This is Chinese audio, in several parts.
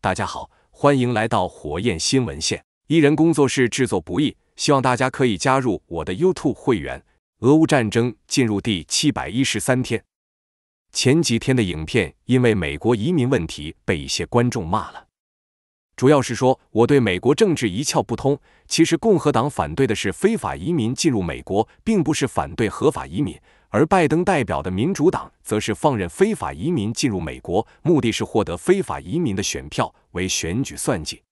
大家好，欢迎来到火焰新闻线。一人工作室制作不易，希望大家可以加入我的 YouTube 会员。俄乌战争进入第七百一十三天，前几天的影片因为美国移民问题被一些观众骂了，主要是说我对美国政治一窍不通。其实共和党反对的是非法移民进入美国，并不是反对合法移民。而拜登代表的民主党则是放任非法移民进入美国，目的是获得非法移民的选票，为选举算计。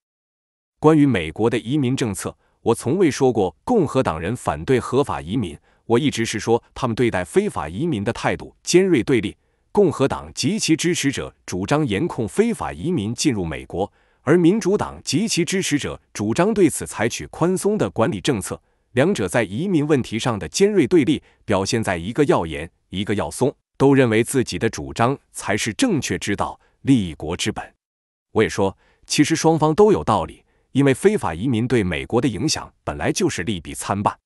关于美国的移民政策，我从未说过共和党人反对合法移民，我一直是说他们对待非法移民的态度尖锐对立。共和党及其支持者主张严控非法移民进入美国，而民主党及其支持者主张对此采取宽松的管理政策。两者在移民问题上的尖锐对立，表现在一个要严，一个要松，都认为自己的主张才是正确之道，立国之本。我也说，其实双方都有道理，因为非法移民对美国的影响本来就是利弊参半。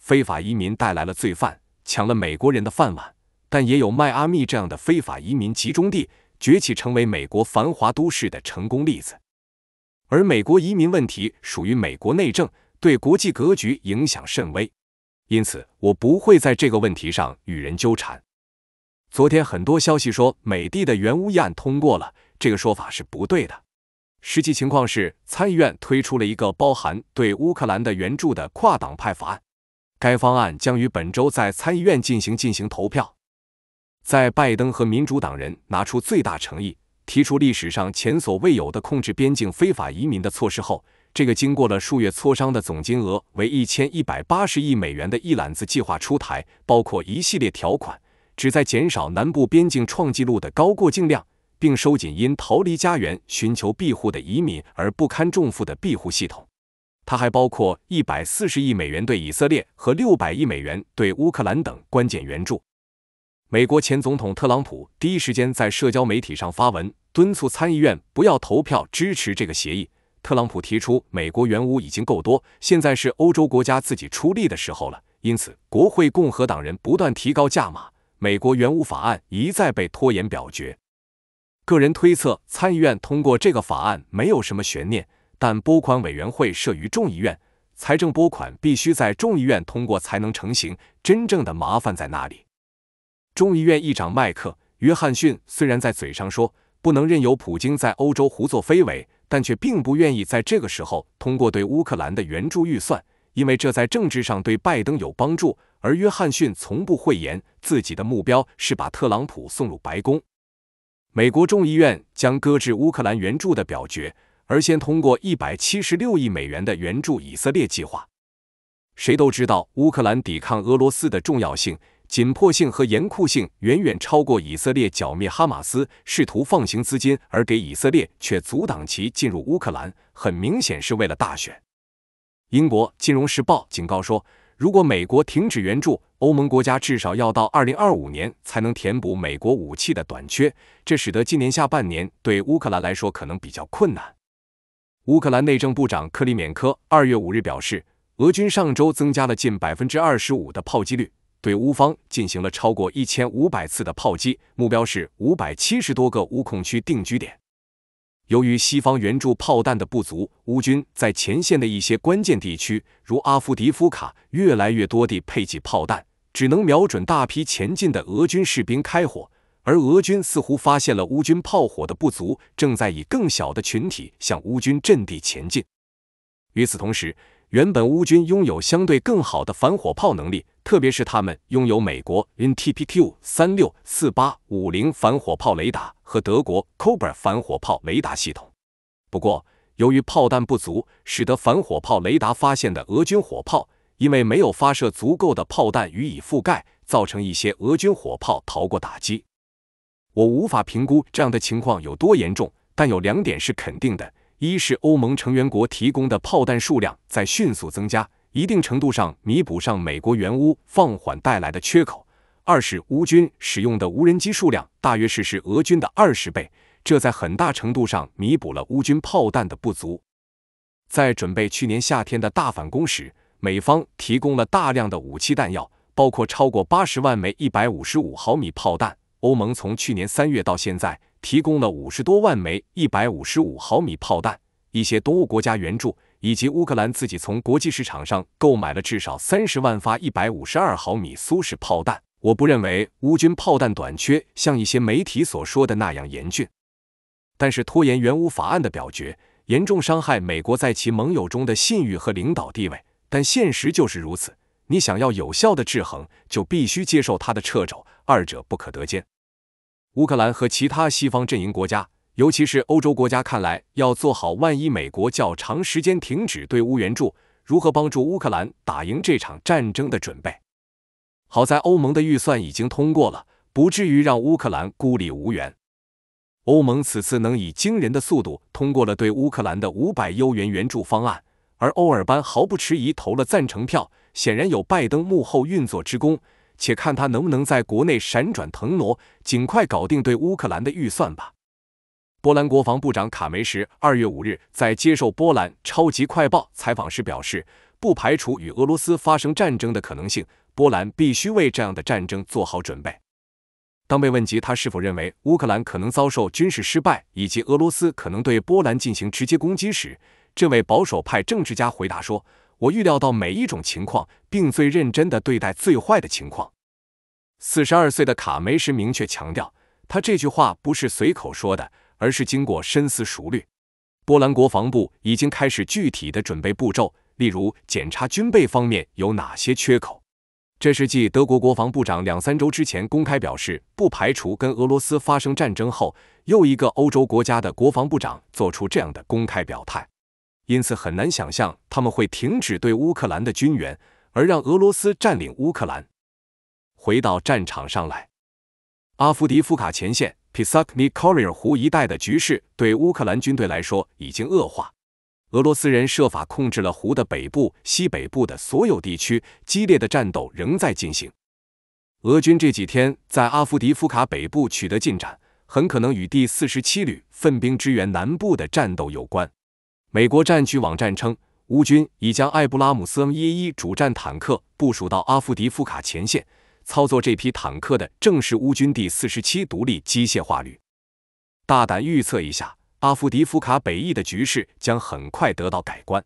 非法移民带来了罪犯，抢了美国人的饭碗，但也有迈阿密这样的非法移民集中地崛起成为美国繁华都市的成功例子。而美国移民问题属于美国内政。对国际格局影响甚微，因此我不会在这个问题上与人纠缠。昨天很多消息说，美帝的原乌议案通过了，这个说法是不对的。实际情况是，参议院推出了一个包含对乌克兰的援助的跨党派法案，该方案将于本周在参议院进行进行投票。在拜登和民主党人拿出最大诚意，提出历史上前所未有的控制边境非法移民的措施后。这个经过了数月磋商的总金额为一千一百八十亿美元的一揽子计划出台，包括一系列条款，旨在减少南部边境创纪录的高过境量，并收紧因逃离家园寻求庇护的移民而不堪重负的庇护系统。它还包括一百四十亿美元对以色列和六百亿美元对乌克兰等关键援助。美国前总统特朗普第一时间在社交媒体上发文，敦促参议院不要投票支持这个协议。特朗普提出，美国援乌已经够多，现在是欧洲国家自己出力的时候了。因此，国会共和党人不断提高价码，美国援乌法案一再被拖延表决。个人推测，参议院通过这个法案没有什么悬念，但拨款委员会设于众议院，财政拨款必须在众议院通过才能成型。真正的麻烦在那里。众议院议长迈克·约翰逊虽然在嘴上说不能任由普京在欧洲胡作非为。但却并不愿意在这个时候通过对乌克兰的援助预算，因为这在政治上对拜登有帮助。而约翰逊从不讳言自己的目标是把特朗普送入白宫。美国众议院将搁置乌克兰援助的表决，而先通过一百七十六亿美元的援助以色列计划。谁都知道乌克兰抵抗俄罗斯的重要性。紧迫性和严酷性远远超过以色列剿灭哈马斯，试图放行资金，而给以色列却阻挡其进入乌克兰，很明显是为了大选。英国《金融时报》警告说，如果美国停止援助，欧盟国家至少要到二零二五年才能填补美国武器的短缺，这使得今年下半年对乌克兰来说可能比较困难。乌克兰内政部长克里缅科二月五日表示，俄军上周增加了近百分之二十五的炮击率。对乌方进行了超过一千五百次的炮击，目标是五百七十多个乌控区定居点。由于西方援助炮弹的不足，乌军在前线的一些关键地区，如阿夫迪夫卡，越来越多地配给炮弹，只能瞄准大批前进的俄军士兵开火。而俄军似乎发现了乌军炮火的不足，正在以更小的群体向乌军阵地前进。与此同时，原本乌军拥有相对更好的反火炮能力。特别是他们拥有美国 NTPQ 三六四八五零反火炮雷达和德国 Cobra 反火炮雷达系统。不过，由于炮弹不足，使得反火炮雷达发现的俄军火炮，因为没有发射足够的炮弹予以覆盖，造成一些俄军火炮逃过打击。我无法评估这样的情况有多严重，但有两点是肯定的：一是欧盟成员国提供的炮弹数量在迅速增加。一定程度上弥补上美国援乌放缓带来的缺口。二是乌军使用的无人机数量大约是是俄军的二十倍，这在很大程度上弥补了乌军炮弹的不足。在准备去年夏天的大反攻时，美方提供了大量的武器弹药，包括超过八十万枚一百五十五毫米炮弹。欧盟从去年三月到现在提供了五十多万枚一百五十五毫米炮弹，一些东欧国家援助。以及乌克兰自己从国际市场上购买了至少三十万发一百五十二毫米苏式炮弹。我不认为乌军炮弹短缺像一些媒体所说的那样严峻，但是拖延援乌法案的表决，严重伤害美国在其盟友中的信誉和领导地位。但现实就是如此，你想要有效的制衡，就必须接受它的掣肘，二者不可得兼。乌克兰和其他西方阵营国家。尤其是欧洲国家看来，要做好万一美国较长时间停止对乌援助，如何帮助乌克兰打赢这场战争的准备。好在欧盟的预算已经通过了，不至于让乌克兰孤立无援。欧盟此次能以惊人的速度通过了对乌克兰的五百欧元援助方案，而欧尔班毫不迟疑投了赞成票，显然有拜登幕后运作之功。且看他能不能在国内闪转腾挪，尽快搞定对乌克兰的预算吧。波兰国防部长卡梅什二月五日在接受波兰《超级快报》采访时表示，不排除与俄罗斯发生战争的可能性。波兰必须为这样的战争做好准备。当被问及他是否认为乌克兰可能遭受军事失败，以及俄罗斯可能对波兰进行直接攻击时，这位保守派政治家回答说：“我预料到每一种情况，并最认真地对待最坏的情况。”四十二岁的卡梅什明确强调，他这句话不是随口说的。而是经过深思熟虑，波兰国防部已经开始具体的准备步骤，例如检查军备方面有哪些缺口。这是继德国国防部长两三周之前公开表示不排除跟俄罗斯发生战争后，又一个欧洲国家的国防部长做出这样的公开表态。因此，很难想象他们会停止对乌克兰的军援，而让俄罗斯占领乌克兰，回到战场上来。阿夫迪夫卡前线。p i s 皮萨 r 尼 e r 湖一带的局势对乌克兰军队来说已经恶化。俄罗斯人设法控制了湖的北部、西北部的所有地区，激烈的战斗仍在进行。俄军这几天在阿夫迪夫卡北部取得进展，很可能与第四十七旅奋兵支援南部的战斗有关。美国战区网站称，乌军已将艾布拉姆斯 m 一一主战坦克部署到阿夫迪夫卡前线。操作这批坦克的正是乌军第四十七独立机械化旅。大胆预测一下，阿夫迪夫卡北翼的局势将很快得到改观。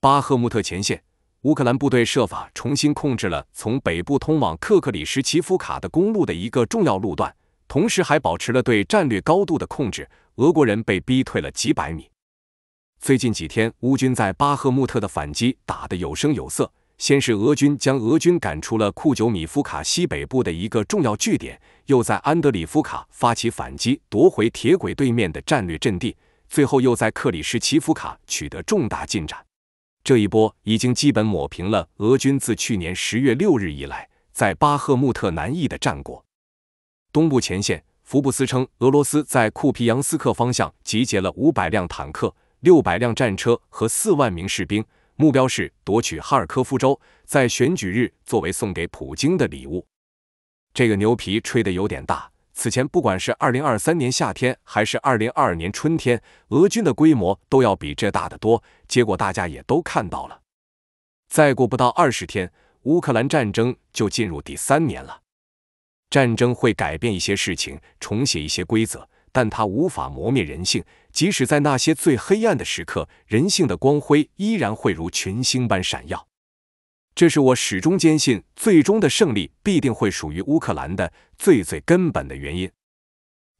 巴赫穆特前线，乌克兰部队设法重新控制了从北部通往克克里什奇夫卡的公路的一个重要路段，同时还保持了对战略高度的控制。俄国人被逼退了几百米。最近几天，乌军在巴赫穆特的反击打得有声有色。先是俄军将俄军赶出了库久米夫卡西北部的一个重要据点，又在安德里夫卡发起反击，夺回铁轨对面的战略阵地，最后又在克里什奇夫卡取得重大进展。这一波已经基本抹平了俄军自去年十月六日以来在巴赫穆特南翼的战果。东部前线，福布斯称，俄罗斯在库皮扬斯克方向集结了五百辆坦克、六百辆战车和四万名士兵。目标是夺取哈尔科夫州，在选举日作为送给普京的礼物。这个牛皮吹得有点大。此前，不管是2023年夏天，还是2022年春天，俄军的规模都要比这大得多。结果大家也都看到了。再过不到二十天，乌克兰战争就进入第三年了。战争会改变一些事情，重写一些规则，但它无法磨灭人性。即使在那些最黑暗的时刻，人性的光辉依然会如群星般闪耀。这是我始终坚信，最终的胜利必定会属于乌克兰的最最根本的原因。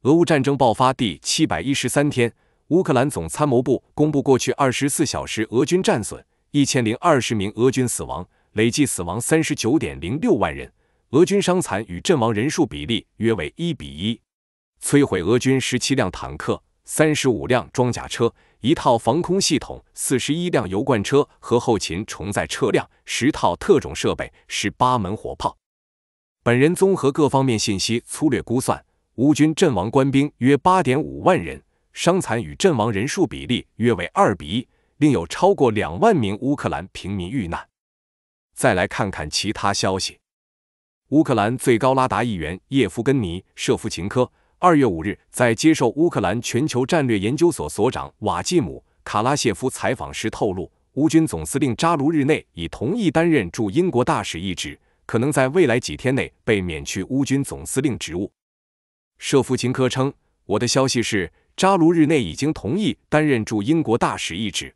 俄乌战争爆发第七百一十三天，乌克兰总参谋部公布过去二十四小时俄军战损：一千零二十名俄军死亡，累计死亡三十九点零六万人。俄军伤残与阵亡人数比例约为一比一，摧毁俄军十七辆坦克。三十五辆装甲车、一套防空系统、四十一辆油罐车和后勤重载车辆、十套特种设备、十八门火炮。本人综合各方面信息，粗略估算，乌军阵亡官兵约八点五万人，伤残与阵亡人数比例约为二比一，另有超过两万名乌克兰平民遇难。再来看看其他消息：乌克兰最高拉达议员叶夫根尼·舍夫琴科。二月五日，在接受乌克兰全球战略研究所所长瓦季姆·卡拉谢夫采访时透露，乌军总司令扎卢日内已同意担任驻英国大使一职，可能在未来几天内被免去乌军总司令职务。舍夫琴科称：“我的消息是，扎卢日内已经同意担任驻英国大使一职，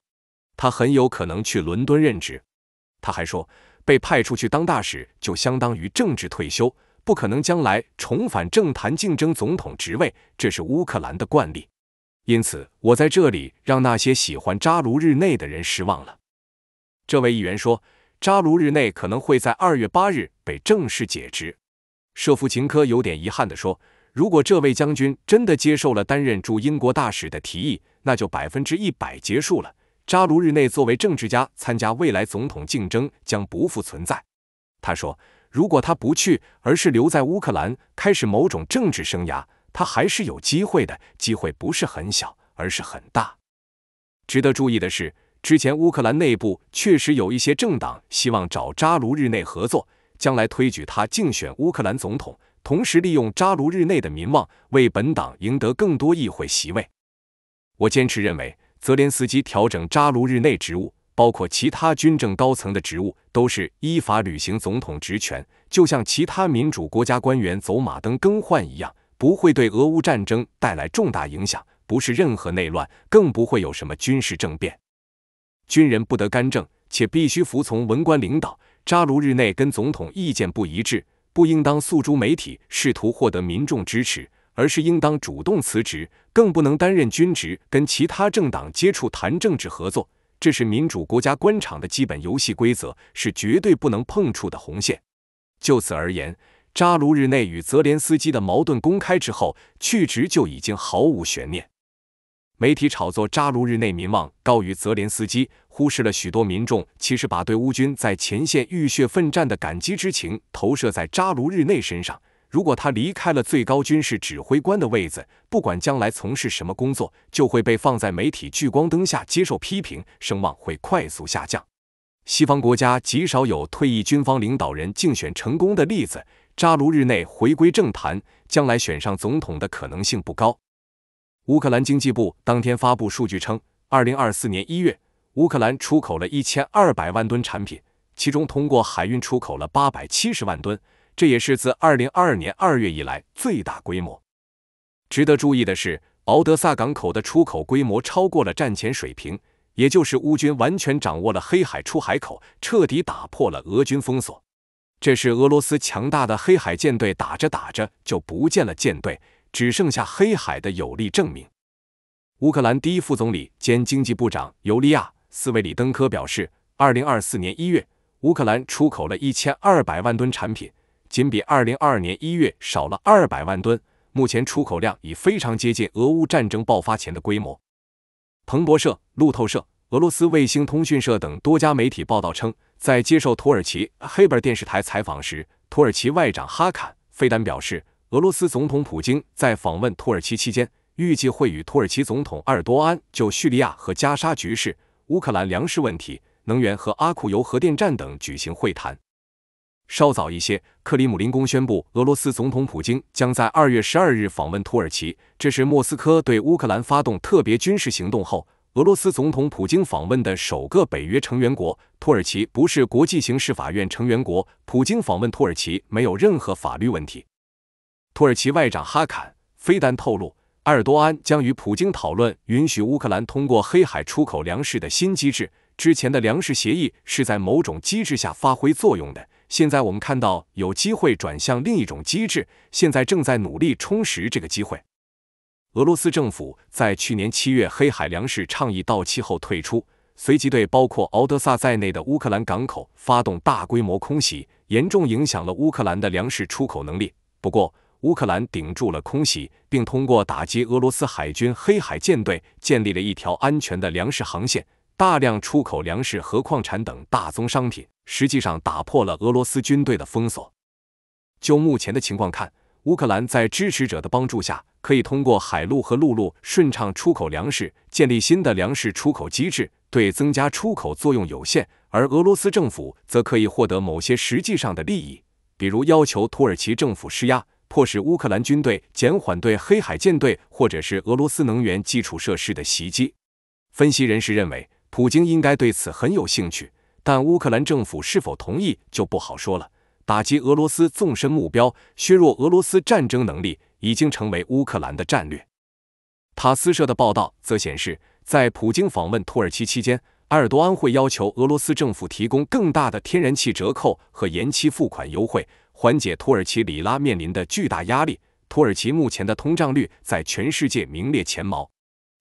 他很有可能去伦敦任职。”他还说：“被派出去当大使就相当于政治退休。”不可能将来重返政坛竞争总统职位，这是乌克兰的惯例。因此，我在这里让那些喜欢扎卢日内的人失望了。这位议员说，扎卢日内可能会在二月八日被正式解职。舍夫琴科有点遗憾地说：“如果这位将军真的接受了担任驻英国大使的提议，那就百分之一百结束了。扎卢日内作为政治家参加未来总统竞争将不复存在。”他说。如果他不去，而是留在乌克兰开始某种政治生涯，他还是有机会的，机会不是很小，而是很大。值得注意的是，之前乌克兰内部确实有一些政党希望找扎卢日内合作，将来推举他竞选乌克兰总统，同时利用扎卢日内的民望为本党赢得更多议会席位。我坚持认为，泽连斯基调整扎卢日内职务。包括其他军政高层的职务，都是依法履行总统职权，就像其他民主国家官员走马灯更换一样，不会对俄乌战争带来重大影响，不是任何内乱，更不会有什么军事政变。军人不得干政，且必须服从文官领导。扎卢日内跟总统意见不一致，不应当诉诸媒体，试图获得民众支持，而是应当主动辞职，更不能担任军职，跟其他政党接触谈政治合作。这是民主国家官场的基本游戏规则，是绝对不能碰触的红线。就此而言，扎卢日内与泽连斯基的矛盾公开之后，去职就已经毫无悬念。媒体炒作扎卢日内民望高于泽连斯基，忽视了许多民众其实把对乌军在前线浴血奋战的感激之情投射在扎卢日内身上。如果他离开了最高军事指挥官的位子，不管将来从事什么工作，就会被放在媒体聚光灯下接受批评，声望会快速下降。西方国家极少有退役军方领导人竞选成功的例子，扎卢日内回归政坛，将来选上总统的可能性不高。乌克兰经济部当天发布数据称，2024年1月，乌克兰出口了1200万吨产品，其中通过海运出口了870万吨。这也是自2022年2月以来最大规模。值得注意的是，敖德萨港口的出口规模超过了战前水平，也就是乌军完全掌握了黑海出海口，彻底打破了俄军封锁。这是俄罗斯强大的黑海舰队打着打着就不见了，舰队只剩下黑海的有力证明。乌克兰第一副总理兼经济部长尤利亚·斯维里登科表示，2024年1月，乌克兰出口了1200万吨产品。仅比二零二二年一月少了二百万吨，目前出口量已非常接近俄乌战争爆发前的规模。彭博社、路透社、俄罗斯卫星通讯社等多家媒体报道称，在接受土耳其黑尔电视台采访时，土耳其外长哈坎·费丹表示，俄罗斯总统普京在访问土耳其期间，预计会与土耳其总统埃尔多安就叙利亚和加沙局势、乌克兰粮食问题、能源和阿库尤核电站等举行会谈。稍早一些，克里姆林宫宣布，俄罗斯总统普京将在二月十二日访问土耳其。这是莫斯科对乌克兰发动特别军事行动后，俄罗斯总统普京访问的首个北约成员国。土耳其不是国际刑事法院成员国，普京访问土耳其没有任何法律问题。土耳其外长哈坎·菲丹透露，埃尔多安将与普京讨论允许乌克兰通过黑海出口粮食的新机制。之前的粮食协议是在某种机制下发挥作用的。现在我们看到有机会转向另一种机制，现在正在努力充实这个机会。俄罗斯政府在去年七月黑海粮食倡议到期后退出，随即对包括敖德萨在内的乌克兰港口发动大规模空袭，严重影响了乌克兰的粮食出口能力。不过，乌克兰顶住了空袭，并通过打击俄罗斯海军黑海舰队，建立了一条安全的粮食航线，大量出口粮食和矿产等大宗商品。实际上打破了俄罗斯军队的封锁。就目前的情况看，乌克兰在支持者的帮助下，可以通过海路和陆路顺畅出口粮食，建立新的粮食出口机制，对增加出口作用有限。而俄罗斯政府则可以获得某些实际上的利益，比如要求土耳其政府施压，迫使乌克兰军队减缓对黑海舰队或者是俄罗斯能源基础设施的袭击。分析人士认为，普京应该对此很有兴趣。但乌克兰政府是否同意就不好说了。打击俄罗斯纵深目标，削弱俄罗斯战争能力，已经成为乌克兰的战略。塔斯社的报道则显示，在普京访问土耳其期间，埃尔多安会要求俄罗斯政府提供更大的天然气折扣和延期付款优惠，缓解土耳其里拉面临的巨大压力。土耳其目前的通胀率在全世界名列前茅。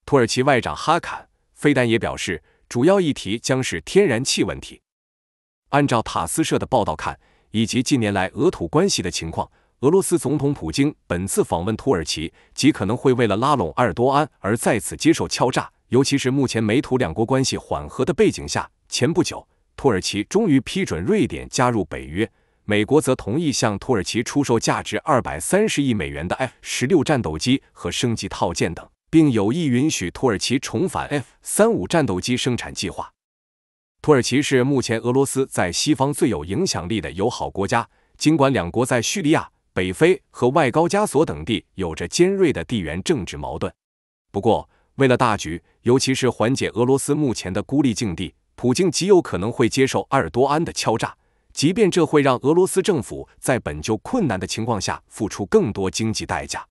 土耳其外长哈坎·费丹也表示。主要议题将是天然气问题。按照塔斯社的报道看，以及近年来俄土关系的情况，俄罗斯总统普京本次访问土耳其，极可能会为了拉拢埃尔多安而再次接受敲诈。尤其是目前美土两国关系缓和的背景下，前不久土耳其终于批准瑞典加入北约，美国则同意向土耳其出售价值二百三十亿美元的 F 十六战斗机和升级套件等。并有意允许土耳其重返 F 三五战斗机生产计划。土耳其是目前俄罗斯在西方最有影响力的友好国家，尽管两国在叙利亚、北非和外高加索等地有着尖锐的地缘政治矛盾。不过，为了大局，尤其是缓解俄罗斯目前的孤立境地，普京极有可能会接受埃尔多安的敲诈，即便这会让俄罗斯政府在本就困难的情况下付出更多经济代价。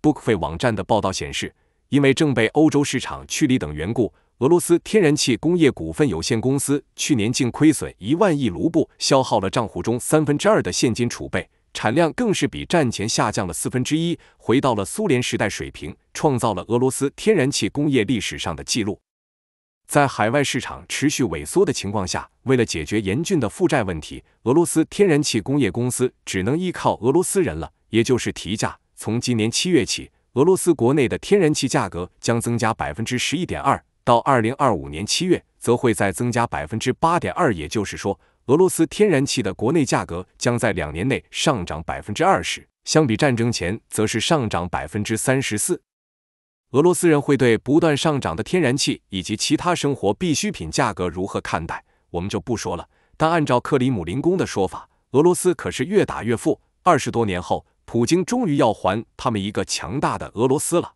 b o o k f e 网站的报道显示，因为正被欧洲市场驱离等缘故，俄罗斯天然气工业股份有限公司去年净亏损一万亿卢布，消耗了账户中三分之二的现金储备，产量更是比战前下降了四分之一，回到了苏联时代水平，创造了俄罗斯天然气工业历史上的记录。在海外市场持续萎缩的情况下，为了解决严峻的负债问题，俄罗斯天然气工业公司只能依靠俄罗斯人了，也就是提价。从今年七月起，俄罗斯国内的天然气价格将增加百分之十一点二，到二零二五年七月则会再增加百分之八点二，也就是说，俄罗斯天然气的国内价格将在两年内上涨百分之二十，相比战争前则是上涨百分之三十四。俄罗斯人会对不断上涨的天然气以及其他生活必需品价格如何看待？我们就不说了。但按照克里姆林宫的说法，俄罗斯可是越打越富，二十多年后。普京终于要还他们一个强大的俄罗斯了。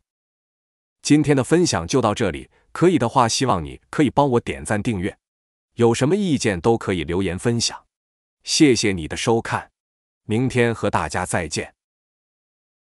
今天的分享就到这里，可以的话希望你可以帮我点赞订阅，有什么意见都可以留言分享。谢谢你的收看，明天和大家再见。